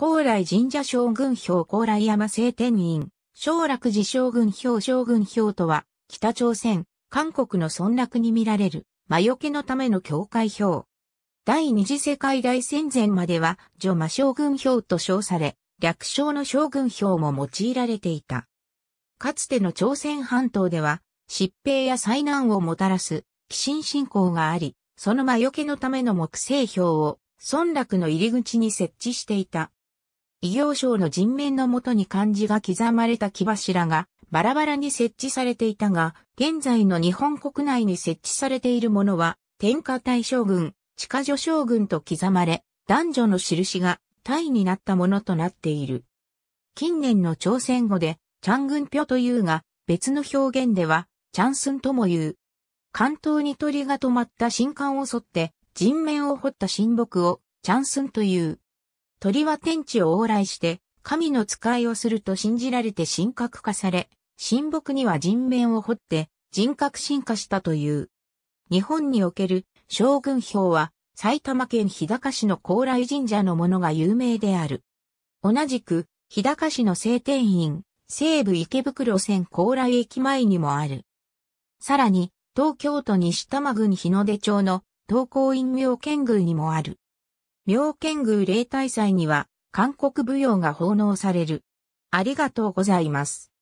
高麗神社将軍票高麗山聖天院、小楽寺将軍票将軍票とは、北朝鮮、韓国の村落に見られる、魔除けのための教会票。第二次世界大戦前までは、女魔将軍票と称され、略称の将軍票も用いられていた。かつての朝鮮半島では、疾病や災難をもたらす、鬼神信仰があり、その魔除けのための木製票を、村落の入り口に設置していた。異業省の人面のもとに漢字が刻まれた木柱がバラバラに設置されていたが、現在の日本国内に設置されているものは、天下大将軍、地下女将軍と刻まれ、男女の印が体になったものとなっている。近年の朝鮮語で、チャン軍ンピョというが、別の表現では、チャンスンとも言う。関東に鳥が止まった新館を沿って、人面を掘った新木を、チャンスンという。鳥は天地を往来して、神の使いをすると信じられて神格化され、神木には人面を掘って、人格進化したという。日本における将軍表は、埼玉県日高市の高麗神社のものが有名である。同じく、日高市の聖天院、西武池袋線高麗駅前にもある。さらに、東京都西多摩郡日の出町の東高院妙見宮にもある。妙見宮例大祭には韓国舞踊が奉納される。ありがとうございます。